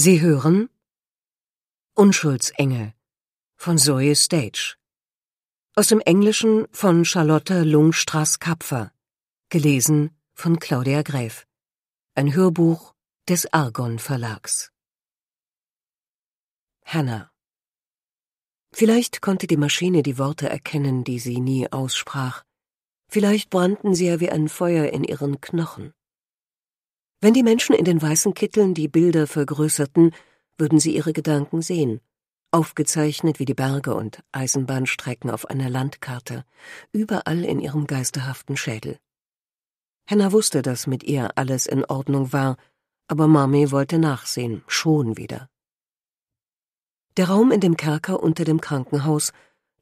Sie hören Unschuldsengel von Zoe Stage aus dem Englischen von Charlotte Lungstraß-Kapfer, gelesen von Claudia Gräf, ein Hörbuch des Argon Verlags. Hannah. Vielleicht konnte die Maschine die Worte erkennen, die sie nie aussprach. Vielleicht brannten sie ja wie ein Feuer in ihren Knochen. Wenn die Menschen in den weißen Kitteln die Bilder vergrößerten, würden sie ihre Gedanken sehen, aufgezeichnet wie die Berge und Eisenbahnstrecken auf einer Landkarte, überall in ihrem geisterhaften Schädel. Hannah wusste, dass mit ihr alles in Ordnung war, aber Mami wollte nachsehen, schon wieder. Der Raum in dem Kerker unter dem Krankenhaus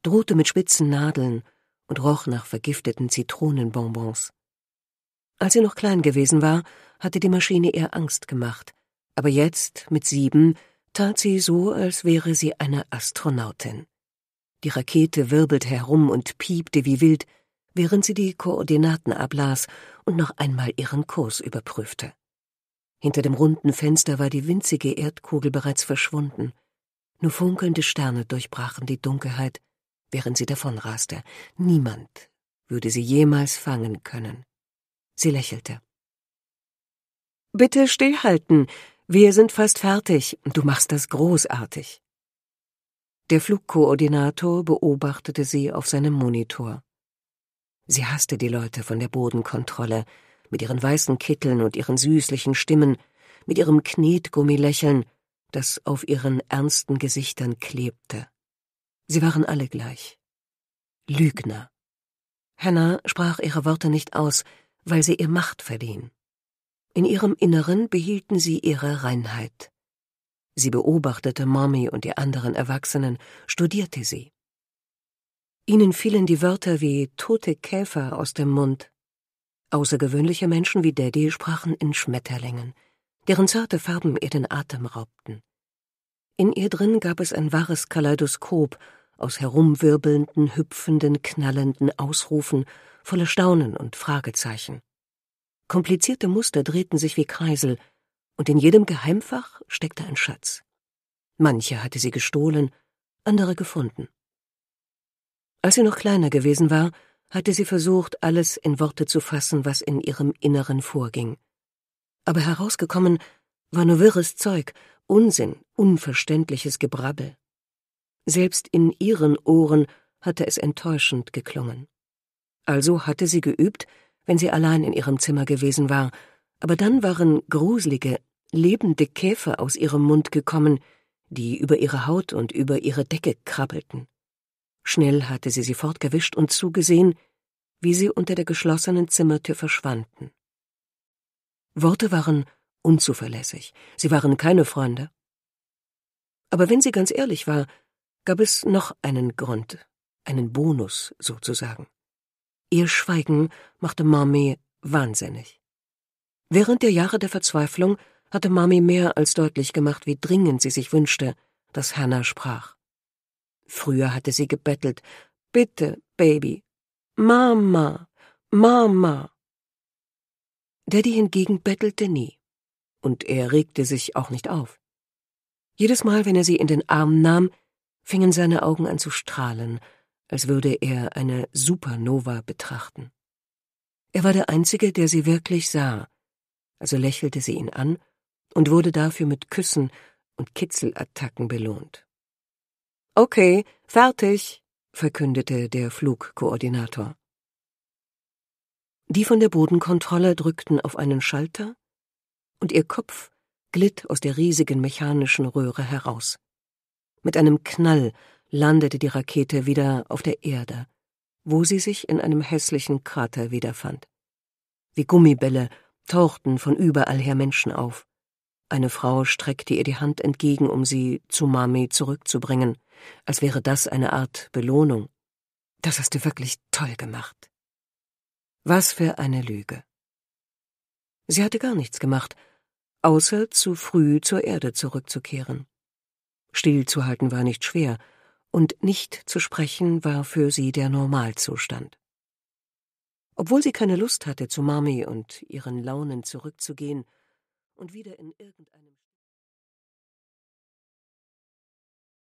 drohte mit spitzen Nadeln und roch nach vergifteten Zitronenbonbons. Als sie noch klein gewesen war, hatte die Maschine ihr Angst gemacht, aber jetzt, mit sieben, tat sie so, als wäre sie eine Astronautin. Die Rakete wirbelte herum und piepte wie wild, während sie die Koordinaten ablas und noch einmal ihren Kurs überprüfte. Hinter dem runden Fenster war die winzige Erdkugel bereits verschwunden. Nur funkelnde Sterne durchbrachen die Dunkelheit, während sie davonraste. Niemand würde sie jemals fangen können. Sie lächelte. Bitte stillhalten. Wir sind fast fertig. Du machst das großartig. Der Flugkoordinator beobachtete sie auf seinem Monitor. Sie hasste die Leute von der Bodenkontrolle, mit ihren weißen Kitteln und ihren süßlichen Stimmen, mit ihrem Knetgummilächeln, das auf ihren ernsten Gesichtern klebte. Sie waren alle gleich. Lügner. Hannah sprach ihre Worte nicht aus, weil sie ihr Macht verliehen. In ihrem Inneren behielten sie ihre Reinheit. Sie beobachtete Mommy und die anderen Erwachsenen, studierte sie. Ihnen fielen die Wörter wie tote Käfer aus dem Mund. Außergewöhnliche Menschen wie Daddy sprachen in Schmetterlingen, deren zarte Farben ihr den Atem raubten. In ihr drin gab es ein wahres Kaleidoskop aus herumwirbelnden, hüpfenden, knallenden Ausrufen voller Staunen und Fragezeichen. Komplizierte Muster drehten sich wie Kreisel, und in jedem Geheimfach steckte ein Schatz. Manche hatte sie gestohlen, andere gefunden. Als sie noch kleiner gewesen war, hatte sie versucht, alles in Worte zu fassen, was in ihrem Inneren vorging. Aber herausgekommen war nur wirres Zeug, Unsinn, unverständliches Gebrabbel. Selbst in ihren Ohren hatte es enttäuschend geklungen. Also hatte sie geübt, wenn sie allein in ihrem Zimmer gewesen war, aber dann waren gruselige, lebende Käfer aus ihrem Mund gekommen, die über ihre Haut und über ihre Decke krabbelten. Schnell hatte sie sie fortgewischt und zugesehen, wie sie unter der geschlossenen Zimmertür verschwanden. Worte waren unzuverlässig, sie waren keine Freunde. Aber wenn sie ganz ehrlich war, gab es noch einen Grund, einen Bonus sozusagen. Ihr Schweigen machte Mami wahnsinnig. Während der Jahre der Verzweiflung hatte Mami mehr als deutlich gemacht, wie dringend sie sich wünschte, dass Hannah sprach. Früher hatte sie gebettelt, bitte, Baby, Mama, Mama. Daddy hingegen bettelte nie, und er regte sich auch nicht auf. Jedes Mal, wenn er sie in den Arm nahm, fingen seine Augen an zu strahlen, als würde er eine Supernova betrachten. Er war der Einzige, der sie wirklich sah, also lächelte sie ihn an und wurde dafür mit Küssen und Kitzelattacken belohnt. Okay, fertig, verkündete der Flugkoordinator. Die von der Bodenkontrolle drückten auf einen Schalter, und ihr Kopf glitt aus der riesigen mechanischen Röhre heraus. Mit einem Knall landete die Rakete wieder auf der Erde, wo sie sich in einem hässlichen Krater wiederfand. Wie Gummibälle tauchten von überall her Menschen auf. Eine Frau streckte ihr die Hand entgegen, um sie zu Mami zurückzubringen, als wäre das eine Art Belohnung. Das hast du wirklich toll gemacht. Was für eine Lüge. Sie hatte gar nichts gemacht, außer zu früh zur Erde zurückzukehren. Stillzuhalten war nicht schwer, und nicht zu sprechen war für sie der Normalzustand. Obwohl sie keine Lust hatte, zu Mami und ihren Launen zurückzugehen und wieder in irgendeinem